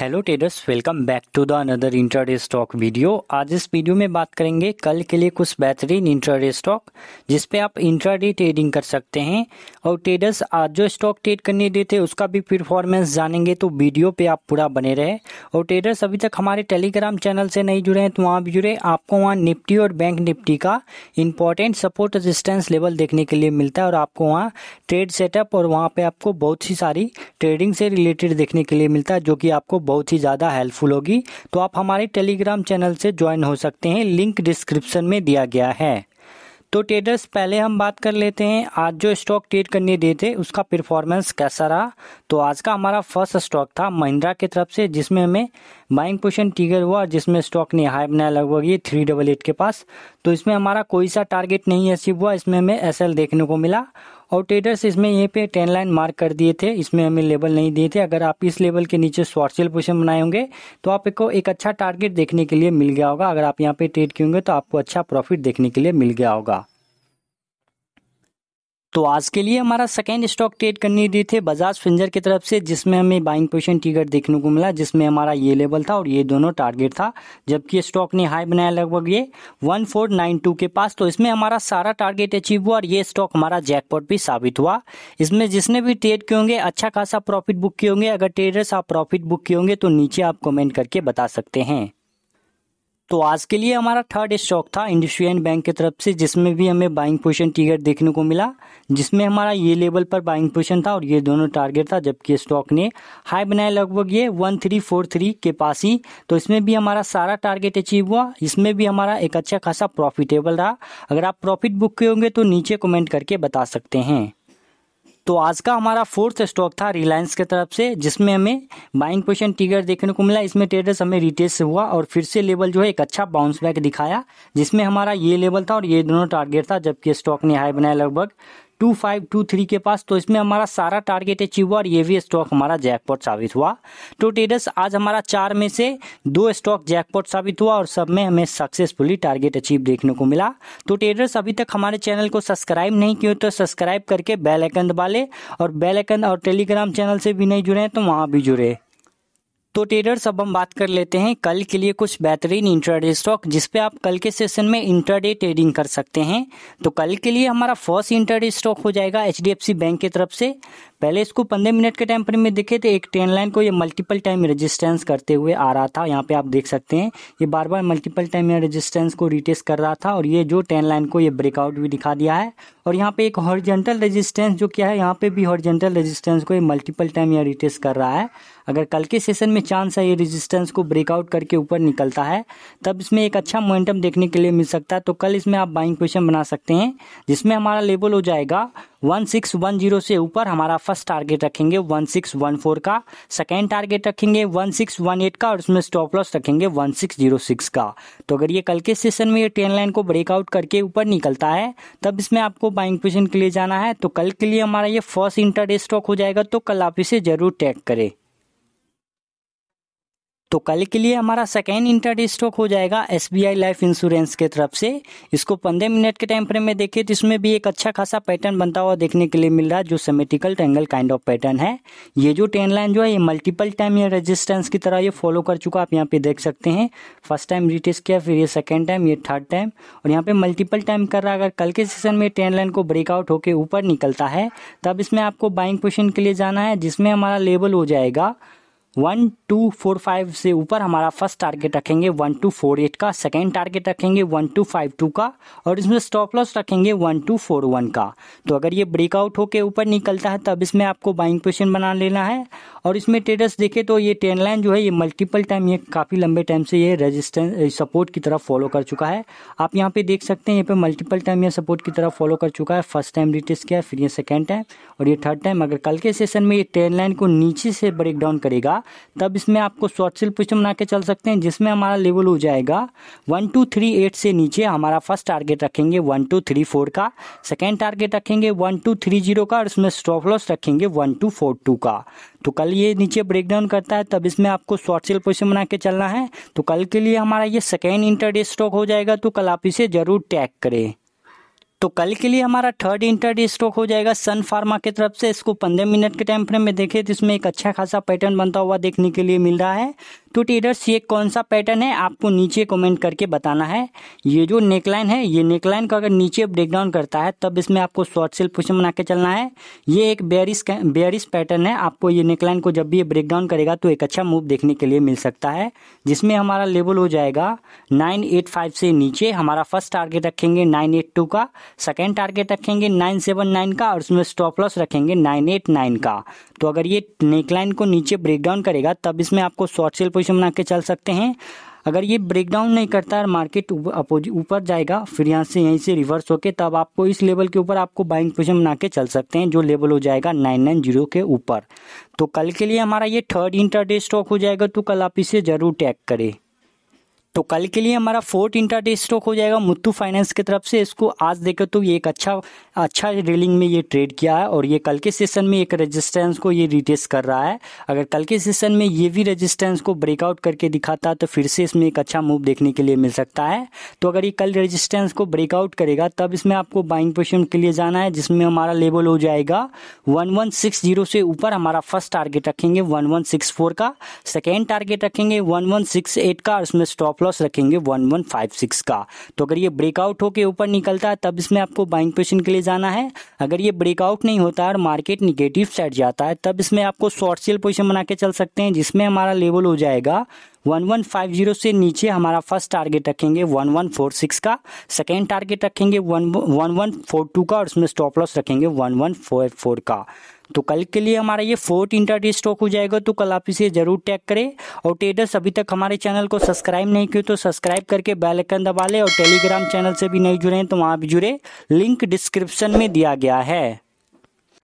hello traders welcome back to the another intraday stock video आज इस video में बात करेंगे कल के लिए कुछ बेहतरीन इंट्राडे स्टॉक जिसपे आप इंटरडे ट्रेडिंग कर सकते हैं और ट्रेडर्स आज जो स्टॉक ट्रेड करने देते उसका भी परफॉर्मेंस जानेंगे तो वीडियो पे आप पूरा बने रहे और ट्रेडर्स अभी तक हमारे टेलीग्राम चैनल से नहीं जुड़े हैं तो वहाँ भी जुड़े आपको वहाँ निफ्टी और बैंक निफ्टी का इंपॉर्टेंट सपोर्ट रजिस्टेंस लेवल देखने के लिए मिलता है और आपको वहाँ ट्रेड सेटअप और वहाँ पर आपको बहुत सी सारी ट्रेडिंग से रिलेटेड देखने के लिए मिलता है जो कि आपको बहुत ही ज़्यादा हेल्पफुल होगी तो आप हमारे टेलीग्राम चैनल से ज्वाइन हो सकते हैं लिंक डिस्क्रिप्शन में दिया गया है तो ट्रेडर्स पहले हम बात कर लेते हैं आज जो स्टॉक ट्रेड करने दिए थे उसका परफॉर्मेंस कैसा रहा तो आज का हमारा फर्स्ट स्टॉक था महिंद्रा की तरफ से जिसमें हमें बाइंग पोशन टिगर हुआ जिसमें स्टॉक ने हाई बनाया लगभग ये थ्री डबल एट के पास तो इसमें हमारा कोई सा टारगेट नहीं अचीव हुआ इसमें हमें एस देखने को मिला और ट्रेडर्स इसमें यहीं पे टेन लाइन मार्क कर दिए थे इसमें हमें लेवल नहीं दिए थे अगर आप इस लेवल के नीचे शॉर्ट सेल पोजिशन बनाए होंगे तो आपको एक अच्छा टारगेट देखने के लिए मिल गया होगा अगर आप यहाँ पे ट्रेड किएंगे तो आपको अच्छा प्रॉफिट देखने के लिए मिल गया होगा तो आज के लिए हमारा सेकेंड स्टॉक ट्रेड करने दिए थे बजाज फिंजर की तरफ से जिसमें हमें बाइंग पोजिशन टिकट देखने को मिला जिसमें हमारा ये लेवल था और ये दोनों टारगेट था जबकि स्टॉक ने हाई बनाया लगभग ये 1492 के पास तो इसमें हमारा सारा टारगेट अचीव हुआ और ये स्टॉक हमारा जैकपॉट भी साबित हुआ इसमें जिसने भी ट्रेड किए होंगे अच्छा खासा प्रॉफिट बुक किए होंगे अगर ट्रेडर्स आप प्रॉफिट बुक किए होंगे तो नीचे आप कॉमेंट करके बता सकते हैं तो आज के लिए हमारा थर्ड स्टॉक था इंडस्ट्रियन बैंक की तरफ से जिसमें भी हमें बाइंग पोजिशन टिकट देखने को मिला जिसमें हमारा ये लेवल पर बाइंग पोजिशन था और ये दोनों टारगेट था जबकि स्टॉक ने हाई बनाया लगभग ये वन थ्री फोर थ्री के पास ही तो इसमें भी हमारा सारा टारगेट अचीव हुआ इसमें भी हमारा एक अच्छा खासा प्रॉफिटेबल रहा अगर आप प्रॉफिट बुक के होंगे तो नीचे कमेंट करके बता सकते हैं तो आज का हमारा फोर्थ स्टॉक था रिलायंस के तरफ से जिसमें हमें बाइंग पोजिशन टिगर देखने को मिला इसमें ट्रेडर्स हमें से हुआ और फिर से लेवल जो है एक अच्छा बाउंस बैक दिखाया जिसमें हमारा ये लेवल था और ये दोनों टारगेट था जबकि स्टॉक ने हाई बनाया लगभग टू फाइव टू थ्री के पास तो इसमें हमारा सारा टारगेट अचीव हुआ और ये भी स्टॉक हमारा जैकपॉट साबित हुआ तो ट्रेडर्स आज हमारा चार में से दो स्टॉक जैकपॉट साबित हुआ और सब में हमें सक्सेसफुली टारगेट अचीव देखने को मिला तो ट्रेडर्स अभी तक हमारे चैनल को सब्सक्राइब नहीं किए तो सब्सक्राइब करके बेल दबा ले और बेल और टेलीग्राम चैनल से भी नहीं जुड़े हैं तो वहाँ भी जुड़े तो ट्रेडर्स अब हम बात कर लेते हैं कल के लिए कुछ बेहतरीन इंट्राडे स्टॉक जिसपे आप कल के सेशन में इंट्राडे ट्रेडिंग कर सकते हैं तो कल के लिए हमारा फर्स्ट इंट्राडे स्टॉक हो जाएगा एच बैंक की तरफ से पहले इसको पंद्रह मिनट के टाइम फ्रेम में देखे तो एक ट्रेन लाइन को ये मल्टीपल टाइम रेजिस्टेंस करते हुए आ रहा था यहाँ पे आप देख सकते हैं ये बार बार मल्टीपल टाइम रेजिस्टेंस को रिटेस्ट कर रहा था और ये जो ट्रेन लाइन को ये ब्रेकआउट भी दिखा दिया है और यहाँ पे एक हॉर्जेंटल रेजिस्टेंस जो क्या है यहाँ पे भी हॉर्जेंटल रेजिस्टेंस को ये मल्टीपल टाइम यहाँ रिटेस्ट कर रहा है अगर कल के सेशन में चांस है ये रेजिस्टेंस को ब्रेकआउट करके ऊपर निकलता है तब इसमें एक अच्छा मोमेंटम देखने के लिए मिल सकता है तो कल इसमें आप बाइंग क्वेश्चन बना सकते हैं जिसमें हमारा लेवल हो जाएगा 1610 से ऊपर हमारा फर्स्ट टारगेट रखेंगे 1614 का सेकेंड टारगेट रखेंगे 1618 का और उसमें स्टॉप लॉस रखेंगे 1606 का तो अगर ये कल के सेशन में ये ट्रेन लाइन को ब्रेकआउट करके ऊपर निकलता है तब इसमें आपको बाइंग पोजिशन के लिए जाना है तो कल के लिए हमारा ये फर्स्ट इंटरडे स्टॉक हो जाएगा तो कल आप इसे जरूर टैग करें तो कल के लिए हमारा सेकेंड इंटर स्टॉक हो जाएगा S B I life insurance के तरफ से इसको पंद्रह मिनट के टाइम फ्रेम में देखिए तो इसमें भी एक अच्छा खासा पैटर्न बनता हुआ देखने के लिए मिल रहा है जो symmetrical triangle kind of pattern है ये जो टेन लाइन जो है ये मल्टीपल टाइम ये रेजिस्टेंस की तरह ये फॉलो कर चुका आप यहाँ पे देख सकते हैं फर्स्ट टाइम रिटेस्ट किया फिर ये सेकेंड टाइम ये थर्ड टाइम और यहाँ पे मल्टीपल टाइम कर रहा है अगर कल के सेशन में टेन लाइन को ब्रेकआउट होकर ऊपर निकलता है तब इसमें आपको बाइंग पोजिशन के लिए जाना है जिसमें हमारा लेवल हो जाएगा वन टू फोर फाइव से ऊपर हमारा फर्स्ट टारगेट रखेंगे वन टू फोर एट का सेकेंड टारगेट रखेंगे वन टू फाइव टू का और इसमें स्टॉप लॉस रखेंगे वन टू फोर वन का तो अगर ये ब्रेकआउट होकर ऊपर निकलता है तब इसमें आपको बाइंग पोजिशन बना लेना है और इसमें ट्रेडर्स देखें तो ये टेन लाइन जो है ये मल्टीपल टाइम ये काफ़ी लंबे टाइम से ये रेजिस्टेंस सपोर्ट की तरफ फॉलो कर चुका है आप यहाँ पर देख सकते हैं यहाँ पे मल्टीपल टाइम ये सपोर्ट की तरफ फॉलो कर चुका है फर्स्ट टाइम रिटेस किया फिर ये सेकेंड टाइम और ये थर्ड टाइम अगर कल के सेशन में ये टेन लाइन को नीचे से ब्रेक डाउन करेगा होगा तब इसमें आपको शॉर्ट सेल पोजिशन बना के चल सकते हैं जिसमें हमारा लेवल हो जाएगा वन टू थ्री एट से नीचे हमारा फर्स्ट टारगेट रखेंगे वन टू थ्री फोर का सेकेंड टारगेट रखेंगे वन टू थ्री जीरो का और इसमें स्टॉप लॉस रखेंगे वन टू फोर टू का तो कल ये नीचे ब्रेक डाउन करता है तब इसमें आपको शॉर्ट सेल पोजिशन बना के चलना है तो कल के लिए हमारा ये सेकेंड इंटरडे स्टॉक हो जाएगा तो कल आप इसे ज़रूर टैग करें तो कल के लिए हमारा थर्ड इंटर स्टॉक हो जाएगा सन फार्मा की तरफ से इसको पंद्रह मिनट के टाइम फ्रेम में देखे तो इसमें एक अच्छा खासा पैटर्न बनता हुआ देखने के लिए मिल रहा है तो टेडर्स ये कौन सा पैटर्न है आपको नीचे कमेंट करके बताना है ये जो नेकलाइन है ये नेकलाइन को अगर नीचे ब्रेकडाउन करता है तब इसमें आपको शॉर्ट सेल पोजिशन बना के चलना है ये एक बेरिस बेरिस पैटर्न है आपको ये नेकलाइन को जब भी ये ब्रेकडाउन करेगा तो एक अच्छा मूव देखने के लिए मिल सकता है जिसमें हमारा लेवल हो जाएगा नाइन एट फाइव से नीचे हमारा फर्स्ट टारगेट रखेंगे नाइन एट टू का सेकेंड टारगेट रखेंगे नाइन सेवन नाइन का और उसमें स्टॉप लॉस रखेंगे नाइन एट नाइन का तो अगर ये नेकलाइन को नीचे ब्रेकडाउन करेगा तब इसमें आपको शॉर्ट सेल पोजिशन कंडीशन बना के चल सकते हैं अगर ये ब्रेक डाउन नहीं करता है मार्केट अपोजिट ऊपर जाएगा फिर यहाँ से यहीं से रिवर्स होके तब आपको इस लेवल के ऊपर आपको बाइंग पोजिशन बना के चल सकते हैं जो लेवल हो जाएगा नाइन नाइन जीरो के ऊपर तो कल के लिए हमारा ये थर्ड इंटरडे स्टॉक हो जाएगा तो कल आप इसे ज़रूर टैग करें तो कल के लिए हमारा फोर्थ इंटरडे स्टॉक हो जाएगा मुत्तू फाइनेंस की तरफ से इसको आज देखो तो ये एक अच्छा अच्छा रेलिंग में ये ट्रेड किया है और ये कल के सेशन में एक रेजिस्टेंस को ये रिटेस कर रहा है अगर कल के सेशन में ये भी रेजिस्टेंस को ब्रेकआउट करके दिखाता तो फिर से इसमें एक अच्छा मूव देखने के लिए मिल सकता है तो अगर ये कल रेजिस्टेंस को ब्रेकआउट करेगा तब इसमें आपको बाइंग पोजिशन के लिए जाना है जिसमें हमारा लेवल हो जाएगा वन वन सिक्स जीरो से ऊपर हमारा फर्स्ट टारगेट रखेंगे वन वन सिक्स फोर का सेकेंड टारगेट रखेंगे वन वन सिक्स एट का उसमें इसमें स्टॉप लॉस लॉस रखेंगे वन वन फाइव सिक्स का तो अगर ये ब्रेकआउट होकर ऊपर निकलता है तब इसमें आपको बाइंग पोजिशन के लिए जाना है अगर ये ब्रेकआउट नहीं होता और मार्केट निगेटिव साइड जाता है तब इसमें आपको शॉर्ट सेल पोजिशन बना के चल सकते हैं जिसमें हमारा लेवल हो जाएगा 1150 से नीचे हमारा फर्स्ट टारगेट रखेंगे 1146 का सेकेंड टारगेट रखेंगे 1142 का और उसमें स्टॉप लॉस रखेंगे 1144 का तो कल के लिए हमारा ये फोर्थ इंटरडे स्टॉक हो जाएगा तो कल आप इसे जरूर टैग करें और ट्रेडर्स अभी तक हमारे चैनल को सब्सक्राइब नहीं किए तो सब्सक्राइब करके बेल आइकन दबा लें और टेलीग्राम चैनल से भी नहीं जुड़े हैं तो वहाँ भी जुड़े लिंक डिस्क्रिप्शन में दिया गया है